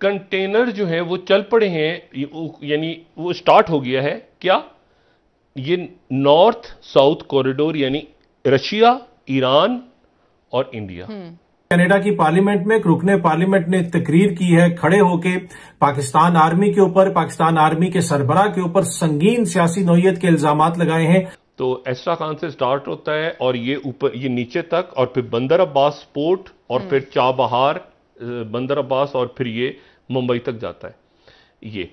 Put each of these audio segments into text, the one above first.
Container जो है वो चल पड़े हैं यानी वो स्टार्ट हो गया है क्या ये नॉर्थ साउथ कॉरिडोर यानी रशिया ईरान और इंडिया हम्म। कनाडा की पार्लियामेंट में एक रुकने पार्लियामेंट ने तकरीर की है खड़े होके पाकिस्तान आर्मी के ऊपर पाकिस्तान आर्मी के सरबराह के ऊपर संगीन सियासी नोयत के इल्जाम लगाए हैं तो एस्ट्रा खान से स्टार्ट होता है और ये ऊपर ये नीचे तक और फिर बंदर अब्बास पोर्ट और हम्म। फिर चाबहार बंदर अब्बास और फिर ये मुंबई तक जाता है ये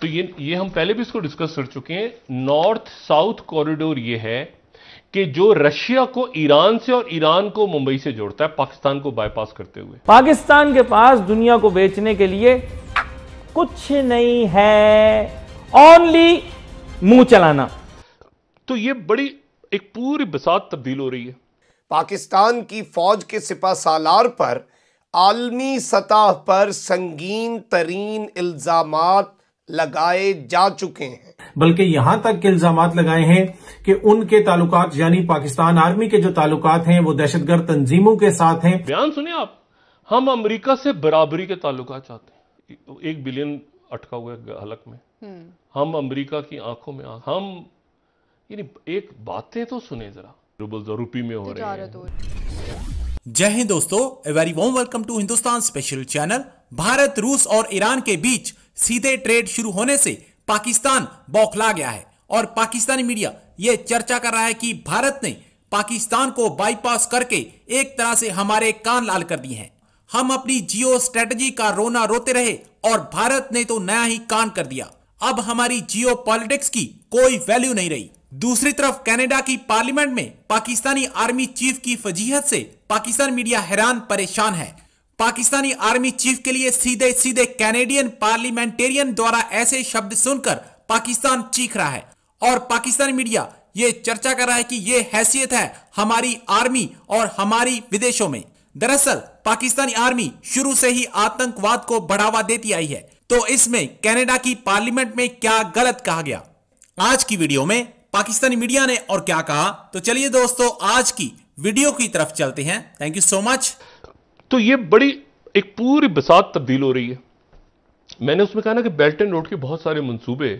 तो ये ये हम पहले भी इसको डिस्कस कर चुके हैं नॉर्थ साउथ कॉरिडोर ये है कि जो रशिया को ईरान से और ईरान को मुंबई से जोड़ता है पाकिस्तान को बाईपास करते हुए पाकिस्तान के पास दुनिया को बेचने के लिए कुछ नहीं है ओनली मुंह चलाना तो ये बड़ी एक पूरी बसात तब्दील हो रही है पाकिस्तान की फौज के सिपा सालार पर आलमी सतह पर संगीन तरीन इल्ज़ाम लगाए जा चुके हैं बल्कि यहां तक के इल्जाम लगाए हैं कि उनके ताल्लुक यानी पाकिस्तान आर्मी के जो ताल्लुकात हैं वो दहशतगर्द तंजीमों के साथ हैं बयान सुने आप हम अमेरिका से बराबरी के ताल्लुक चाहते हैं एक बिलियन अटका हुआ है हलक में हम्म। हम अमेरिका की आंखों में आंख हम यानी एक बातें तो सुने जरा रूबल में हो रहे हैं जय हिंद दोस्तों a very warm welcome to Hindustan special channel Bharat रूस और ईरान के बीच सीधे ट्रेड शुरू होने से पाकिस्तान बौखला गया है और पाकिस्तानी मीडिया यह चर्चा कर रहा है कि भारत ने पाकिस्तान को बाईपास करके एक तरह से हमारे कान लाल कर दिए हैं हम अपनी जियो स्ट्रेटजी का रोना रोते रहे और भारत ने तो नया ही कान कर दिया अब हमारी जियो पॉलिटिक्स की कोई वैल्यू नहीं रही दूसरी तरफ कनाडा की पार्लियामेंट में पाकिस्तानी आर्मी चीफ की फजीहत से पाकिस्तान मीडिया हैरान परेशान है पाकिस्तानी आर्मी चीफ के लिए सीधे सीधे कैनेडियन पार्लियामेंटेरियन द्वारा ऐसे शब्द सुनकर पाकिस्तान चीख रहा है और पाकिस्तान मीडिया ये चर्चा कर रहा है कि ये हैसियत है हमारी आर्मी और हमारी विदेशों में दरअसल पाकिस्तानी आर्मी शुरू से ही आतंकवाद को बढ़ावा देती आई है तो इसमें कनाडा की पार्लियामेंट में क्या गलत कहा गया आज की वीडियो में पाकिस्तानी मीडिया ने और क्या कहा तो चलिए दोस्तों आज की वीडियो की तरफ चलते हैं थैंक यू सो मच तो ये बड़ी एक पूरी बसात तब्दील हो रही है मैंने उसमें कहा ना कि बेल्ट एंड रोड के बहुत सारे मंसूबे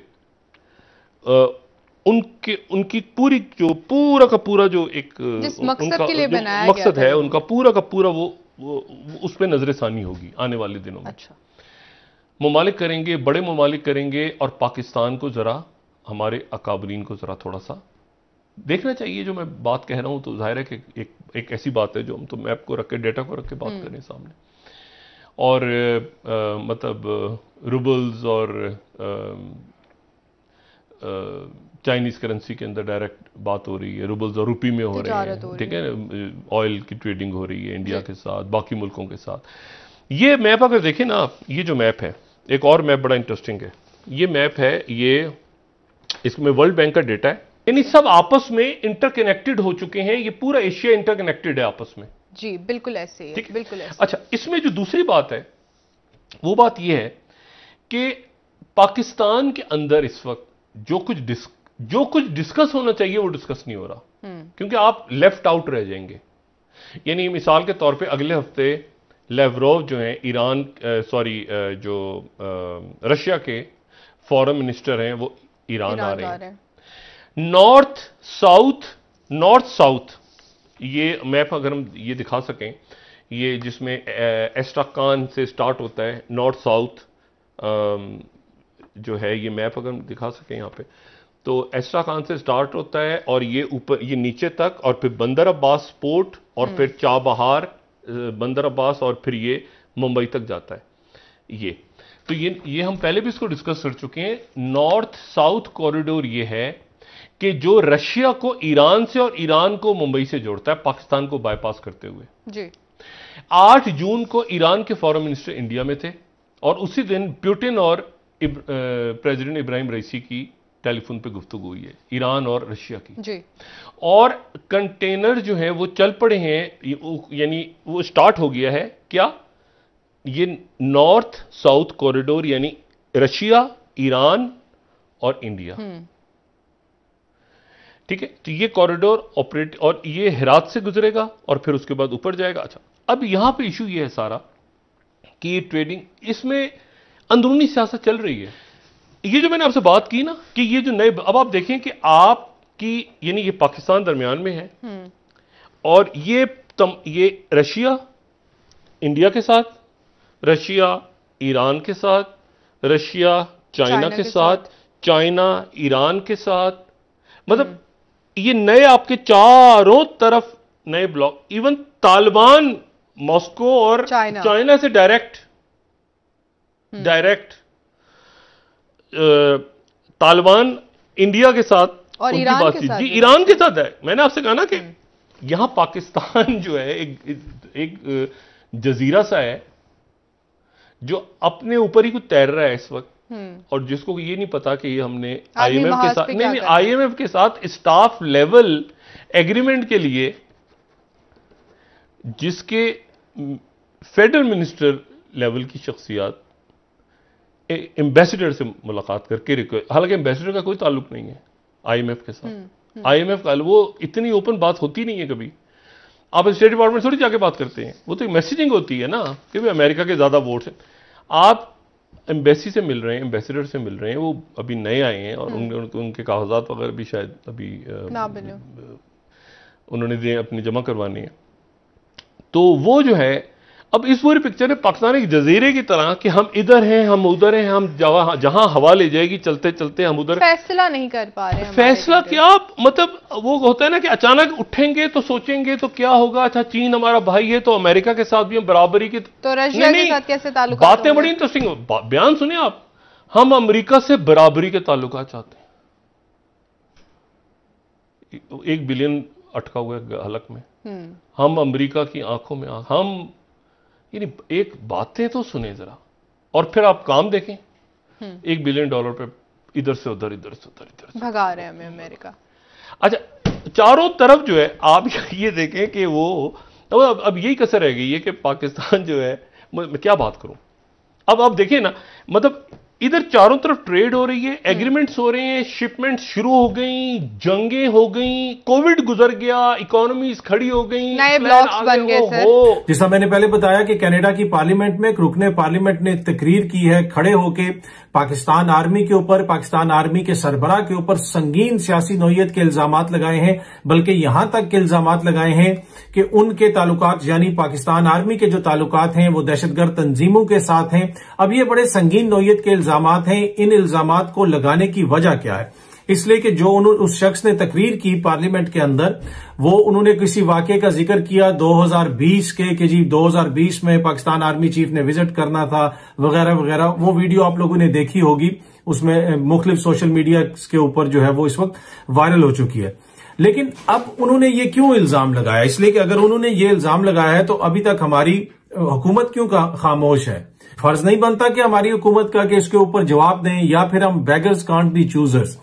उनके उनकी पूरी जो पूरा का पूरा जो एक मकसद उनका, के लिए बनाया मकसद है उनका पूरा का पूरा वो, वो, वो उस पर नजर होगी आने वाले दिनों में अच्छा ममालिक करेंगे बड़े ममालिक करेंगे और पाकिस्तान को ज़रा हमारे अकाबरीन को ज़रा थोड़ा सा देखना चाहिए जो मैं बात कह रहा हूँ तो जाहिर है कि एक एक ऐसी बात है जो हम तो मैप को रख के डेटा को रख के बात हम्म। करें सामने और आ, मतलब रूबल्स और चाइनीज करेंसी के अंदर डायरेक्ट बात हो रही है रूबल्स और रुपी में हो रही है ठीक है ऑयल की ट्रेडिंग हो रही है इंडिया के साथ बाकी मुल्कों के साथ ये मैप अगर देखें ना ये जो मैप है एक और मैप बड़ा इंटरेस्टिंग है ये मैप है ये इसमें वर्ल्ड बैंक का डेटा है यानी सब आपस में इंटरकनेक्टेड हो चुके हैं ये पूरा एशिया इंटरकनेक्टेड है आपस में जी बिल्कुल ऐसे ही बिल्कुल ऐसे। अच्छा इसमें जो दूसरी बात है वो बात यह है कि पाकिस्तान के अंदर इस वक्त जो कुछ डिस्क जो कुछ डिस्कस होना चाहिए वो डिस्कस नहीं हो रहा हम्म। क्योंकि आप लेफ्ट आउट रह जाएंगे यानी मिसाल के तौर पे अगले हफ्ते लेवरोव जो हैं ईरान सॉरी जो रशिया के फॉरेन मिनिस्टर हैं वो ईरान आ रहे हैं नॉर्थ साउथ नॉर्थ साउथ ये मैप अगर हम ये दिखा सकें ये जिसमें एस्ट्राकान से स्टार्ट होता है नॉर्थ साउथ जो है ये मैप अगर हम दिखा सकें यहाँ पे तो एस्ट्राकान से स्टार्ट होता है और ये ऊपर ये नीचे तक और फिर बंदर अब्बास पोर्ट और हम्म। फिर चाबहार बंदर अब्बास और फिर ये मुंबई तक जाता है ये तो ये ये हम पहले भी इसको डिस्कस कर चुके हैं नॉर्थ साउथ कॉरिडोर ये है कि जो रशिया को ईरान से और ईरान को मुंबई से जोड़ता है पाकिस्तान को बायपास करते हुए जी आठ जून को ईरान के फॉरेन मिनिस्टर इंडिया में थे और उसी दिन प्यूटिन और इब, प्रेसिडेंट इब्राहिम रईसी की टेलीफोन पे गुफ्तु हुई है ईरान और रशिया की जी और कंटेनर जो है वो चल पड़े हैं यानी वो स्टार्ट हो गया है क्या ये नॉर्थ साउथ कॉरिडोर यानी रशिया ईरान और इंडिया हम्म। ठीक है तो ये कॉरिडोर ऑपरेट और ये हिरात से गुजरेगा और फिर उसके बाद ऊपर जाएगा अच्छा अब यहां पे इशू ये है सारा कि ये ट्रेडिंग इसमें अंदरूनी सियासत चल रही है ये जो मैंने आपसे बात की ना कि ये जो नए अब आप देखें कि आपकी यानी ये पाकिस्तान दरमियान में है हम्म। और ये तम, ये रशिया इंडिया के साथ रशिया ईरान के साथ रशिया चाइना के साथ चाइना ईरान के साथ मतलब हम्म। ये नए आपके चारों तरफ नए ब्लॉक इवन तालिबान मॉस्को और चाइना से डायरेक्ट हम्म। डायरेक्ट तालिबान इंडिया के साथ और ईरान के साथ जी ईरान के साथ है मैंने आपसे कहा ना कि हम्म। यहां पाकिस्तान जो है एक एक जजीरा सा है जो अपने ऊपर ही कुछ तैर रहा है इस वक्त हम्म। और जिसको ये नहीं पता कि हमने आईएमएफ के साथ नहीं नहीं आईएमएफ के साथ स्टाफ लेवल एग्रीमेंट के लिए जिसके फेडरल मिनिस्टर लेवल की शख्सियात एम्बेसडर से मुलाकात करके रिक्वेस्ट हालांकि एम्बेसडर का कोई ताल्लुक नहीं है आईएमएफ के साथ आईएमएफ हम्म, हम्म। का वो इतनी ओपन बात होती नहीं है कभी आप स्टेट डिपार्टमेंट थोड़ी जाके बात करते हैं वो तो एक मैसेजिंग होती है ना कि भाई अमेरिका के ज़्यादा वोट हैं आप एम्बेसी से मिल रहे हैं एम्बेसडर से मिल रहे हैं वो अभी नए आए हैं और हम्म। उनके उनके कागजात वगैरह भी शायद अभी उन्होंने अपनी जमा करवानी है तो वो जो है अब इस पूरी पिक्चर ने पाकिस्तान एक जजीरे की तरह कि हम इधर हैं हम उधर हैं हम जहां हवा ले जाएगी चलते चलते हम उधर फैसला नहीं कर पा रहे फैसला क्या मतलब वो होता है ना कि अचानक उठेंगे तो सोचेंगे तो क्या होगा अच्छा चीन हमारा भाई है तो अमेरिका के साथ भी हम बराबरी की तो रशिया के साथ कैसे ताल्लुक बातें बड़ी इंटरेस्टिंग बयान सुने आप हम अमरीका से बराबरी के ताल्लुक चाहते हैं एक बिलियन अटका हुआ है हलक में हम्म। हम अमेरिका की आंखों में हम यानी एक बातें तो सुने ज़रा और फिर आप काम देखें हम्म। एक बिलियन डॉलर पे इधर से उधर इधर से उधर इधर से भगा रहे हैं हमें अमेरिका अच्छा चारों तरफ जो है आप ये देखें कि वो तो अब अब यही कसर रह गई है कि पाकिस्तान जो है मैं क्या बात करूं अब आप देखिए ना मतलब इधर चारों तरफ ट्रेड हो रही है एग्रीमेंट्स हम्म। हो रहे हैं शिपमेंट शुरू हो गई जंगे हो गई कोविड गुजर गया इकोनॉमीज खड़ी हो गई नए ब्लॉक्स बन गए सर जैसा मैंने पहले बताया कि कनाडा की पार्लियामेंट में एक रुकने पार्लियामेंट ने तकरीर की है खड़े होके पाकिस्तान आर्मी के ऊपर पाकिस्तान आर्मी के सरबराह के ऊपर संगीन सियासी नोयत के इल्जाम लगाए हैं बल्कि यहां तक के इल्जाम लगाए हैं कि उनके तालुकात यानी पाकिस्तान आर्मी के जो तालुकात हैं वो दहशतगर्द तंजीमों के साथ हैं अब ये बड़े संगीन नोयत के इल्जाम हैं इन इल्जाम को लगाने की वजह क्या है इसलिए कि जो उन्होंने उस शख्स ने तकरीर की पार्लियामेंट के अंदर वो उन्होंने किसी वाक्य का जिक्र किया 2020 के कि जी 2020 में पाकिस्तान आर्मी चीफ ने विजिट करना था वगैरह वगैरह वो वीडियो आप लोगों ने देखी होगी उसमें मुख्तलिफ सोशल मीडिया के ऊपर जो है वो इस वक्त वायरल हो चुकी है लेकिन अब उन्होंने ये क्यों इल्जाम लगाया इसलिए कि अगर उन्होंने ये इल्जाम लगाया है तो अभी तक हमारी हुकूमत क्यों खामोश है फर्ज नहीं बनता कि हमारी हुकूमत का कि इसके ऊपर जवाब दें या फिर हम बैगर्स कांट बी चूजर्स